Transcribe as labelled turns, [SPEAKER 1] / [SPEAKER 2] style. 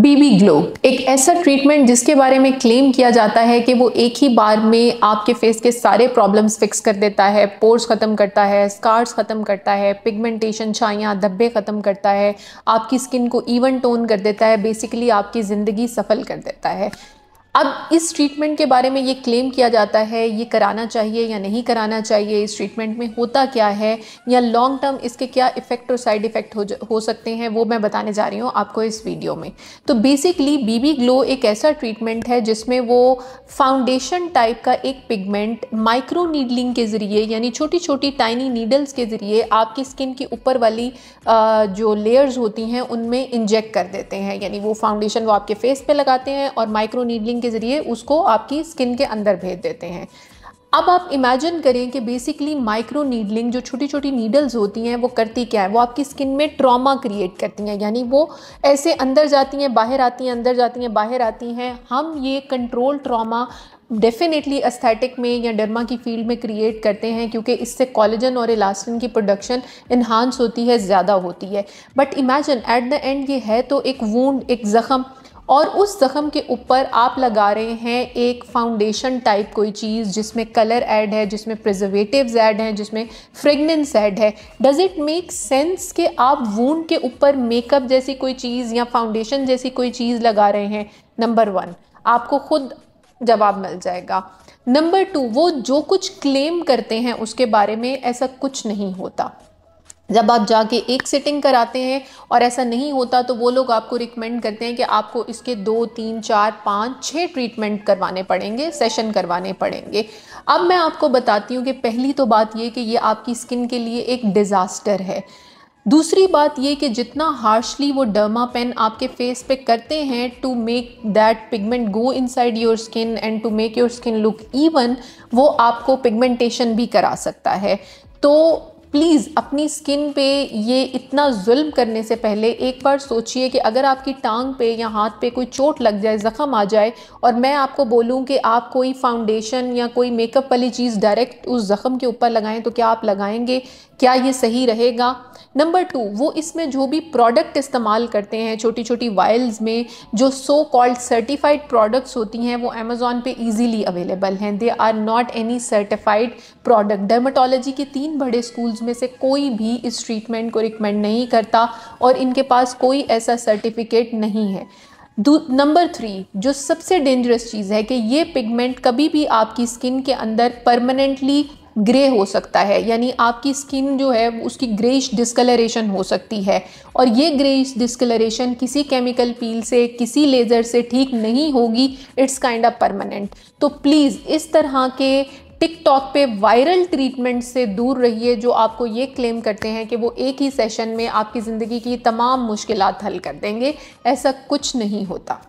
[SPEAKER 1] बीबी glow एक ऐसा treatment जिसके बारे में क्लेम किया जाता है कि वो एक ही बार में आपके फेस के सारे प्रॉब्लम्स फिक्स कर देता है पोर्स ख़त्म करता है स्कार्स ख़त्म करता है पिगमेंटेशन छाइयाँ धब्बे ख़त्म करता है आपकी स्किन को इवन टोन कर देता है बेसिकली आपकी ज़िंदगी सफल कर देता है अब इस ट्रीटमेंट के बारे में ये क्लेम किया जाता है ये कराना चाहिए या नहीं कराना चाहिए इस ट्रीटमेंट में होता क्या है या लॉन्ग टर्म इसके क्या इफ़ेक्ट और साइड इफ़ेक्ट हो हो सकते हैं वो मैं बताने जा रही हूँ आपको इस वीडियो में तो बेसिकली बीबी ग्लो एक ऐसा ट्रीटमेंट है जिसमें वो फाउंडेशन टाइप का एक पिगमेंट माइक्रो नीडलिंग के ज़रिए यानी छोटी छोटी टाइनी नीडल्स के ज़रिए आपकी स्किन की ऊपर वाली जो लेयर्स होती हैं उनमें इंजेक्ट कर देते हैं यानी वो फाउंडेशन वो आपके फेस पर लगाते हैं और माइक्रो नीडलिंग के ज़रिए उसको आपकी स्किन के अंदर भेज देते हैं अब आप इमेजिन करें कि बेसिकली माइक्रो नीडलिंग जो छोटी छोटी नीडल्स होती हैं वो करती क्या है वो आपकी स्किन में ट्रॉमा क्रिएट करती हैं यानी वो ऐसे अंदर जाती हैं बाहर आती हैं अंदर जाती हैं बाहर आती हैं हम ये कंट्रोल ट्रॉमा डेफिनेटली अस्थेटिक में या डर्मा की फील्ड में क्रिएट करते हैं क्योंकि इससे कॉलेजन और इलास्टिन की प्रोडक्शन इन्हांस होती है ज़्यादा होती है but imagine at the end ये है तो एक वूंड एक ज़ख़म और उस ज़ख़म के ऊपर आप लगा रहे हैं एक फाउंडेशन टाइप कोई चीज़ जिसमें कलर ऐड है जिसमें प्रिजर्वेटिव्स ऐड हैं जिसमें फ्रेगनेंस ऐड है डज़ इट मेक सेंस कि आप वून के ऊपर मेकअप जैसी कोई चीज़ या फाउंडेशन जैसी कोई चीज़ लगा रहे हैं नंबर वन आपको खुद जवाब मिल जाएगा नंबर टू वो जो कुछ क्लेम करते हैं उसके बारे में ऐसा कुछ नहीं होता जब आप जाके एक सिटिंग कराते हैं और ऐसा नहीं होता तो वो लोग आपको रिकमेंड करते हैं कि आपको इसके दो तीन चार पाँच छः ट्रीटमेंट करवाने पड़ेंगे सेशन करवाने पड़ेंगे अब मैं आपको बताती हूँ कि पहली तो बात ये कि ये आपकी स्किन के लिए एक डिज़ास्टर है दूसरी बात ये कि जितना हार्शली वो डर्मा पेन आपके फेस पे करते हैं to make that pigment go inside your skin and to make your skin look even वो आपको पिगमेंटेशन भी करा सकता है तो प्लीज़ अपनी स्किन पे ये इतना जुल्म करने से पहले एक बार सोचिए कि अगर आपकी टांग पे या हाथ पे कोई चोट लग जाए ज़ख़म आ जाए और मैं आपको बोलूँ कि आप कोई फाउंडेशन या कोई मेकअप वाली चीज़ डायरेक्ट उस ज़ख़म के ऊपर लगाएं तो क्या आप लगाएंगे क्या ये सही रहेगा नंबर टू वो इसमें जो भी प्रोडक्ट इस्तेमाल करते हैं छोटी छोटी वायल्स में जो सो कॉल्ड सर्टिफाइड प्रोडक्ट्स होती हैं वो अमेज़ोन पे इजीली अवेलेबल हैं they are not any certified product dermatology के तीन बड़े स्कूल्स में से कोई भी इस ट्रीटमेंट को रिकमेंड नहीं करता और इनके पास कोई ऐसा सर्टिफिकेट नहीं है नंबर थ्री जो सबसे डेंजरस चीज़ है कि ये पिगमेंट कभी भी आपकी स्किन के अंदर परमानेंटली ग्रे हो सकता है यानी आपकी स्किन जो है उसकी ग्रेइश डिस्कलरेशन हो सकती है और ये ग्रेइश डिस्कलरेशन किसी केमिकल पील से किसी लेज़र से ठीक नहीं होगी इट्स काइंड ऑफ परमानेंट तो प्लीज़ इस तरह के टिकटॉक पे वायरल ट्रीटमेंट से दूर रहिए जो आपको ये क्लेम करते हैं कि वो एक ही सेशन में आपकी ज़िंदगी की तमाम मुश्किल हल कर देंगे ऐसा कुछ नहीं होता